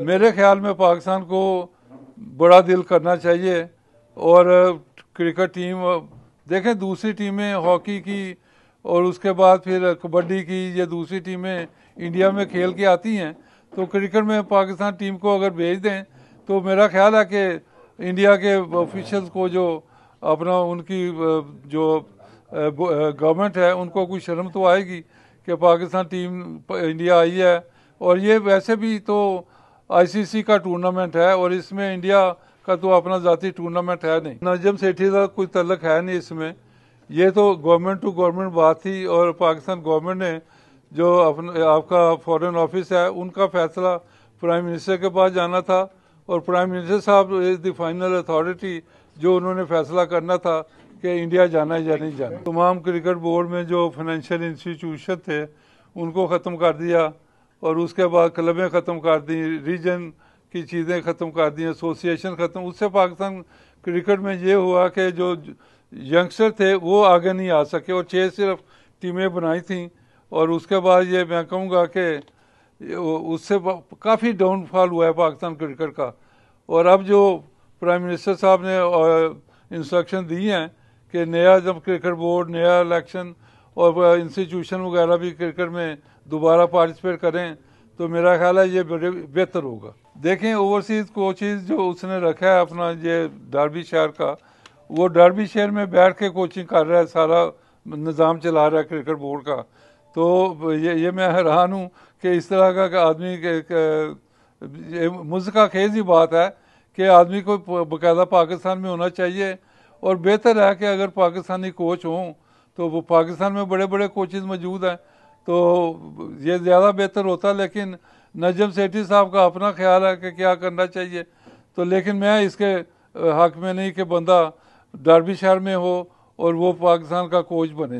मेरे ख्याल में पाकिस्तान को बड़ा दिल करना चाहिए और क्रिकेट टीम देखें दूसरी टीमें हॉकी की और उसके बाद फिर कबड्डी की ये दूसरी टीमें इंडिया में खेल के आती हैं तो क्रिकेट में पाकिस्तान टीम को अगर भेज दें तो मेरा ख्याल है कि इंडिया के ऑफिशल्स को जो अपना उनकी जो गवर्नमेंट है उनको कुछ शर्म तो आएगी कि पाकिस्तान टीम इंडिया आई है और ये वैसे भी तो आईसीसी का टूर्नामेंट है और इसमें इंडिया का तो अपना जाति टूर्नामेंट है नहीं नजम सेठी का कोई तलक है नहीं इसमें ये तो गवर्नमेंट टू गवर्नमेंट बात थी और पाकिस्तान गवर्नमेंट ने जो अपना आपका फॉरेन ऑफिस है उनका फैसला प्राइम मिनिस्टर के पास जाना था और प्राइम मिनिस्टर साहब इज द फाइनल अथॉरिटी जो उन्होंने फैसला करना था कि इंडिया जाना है या नहीं जाना तमाम क्रिकेट बोर्ड में जो फाइनेंशियल इंस्टीट्यूशन थे उनको ख़त्म कर दिया और उसके बाद क्लबें ख़त्म कर दी रीजन की चीज़ें ख़त्म कर दी एसोसिएशन ख़त्म उससे पाकिस्तान क्रिकेट में ये हुआ कि जो यंगस्टर थे वो आगे नहीं आ सके और छः सिर्फ टीमें बनाई थी और उसके बाद ये मैं कहूँगा कि उससे काफ़ी डाउनफॉल हुआ है पाकिस्तान क्रिकेट का और अब जो प्राइम मिनिस्टर साहब ने इंस्ट्रक्शन दी हैं कि नया जब क्रिकेट बोर्ड नया इलेक्शन और इंस्टीट्यूशन वगैरह भी क्रिकेट में दोबारा पार्टिसिपेट करें तो मेरा ख्याल है ये बेहतर होगा देखें ओवरसीज कोचिज जो उसने रखा है अपना ये डारबी शहर का वो डारबी शहर में बैठ के कोचिंग कर रहा है सारा निज़ाम चला रहा है क्रिकेट बोर्ड का तो ये ये मैं हैरान हूँ कि इस तरह का आदमी मुझका खेज ही बात है कि आदमी को बाकायदा पाकिस्तान में होना चाहिए और बेहतर है कि अगर पाकिस्तानी कोच हों तो वो पाकिस्तान में बड़े बड़े कोचेज़ मौजूद हैं तो ये ज़्यादा बेहतर होता लेकिन नजम सेठी साहब का अपना ख्याल है कि क्या करना चाहिए तो लेकिन मैं इसके हक में नहीं कि बंदा डरबी शहर में हो और वो पाकिस्तान का कोच बने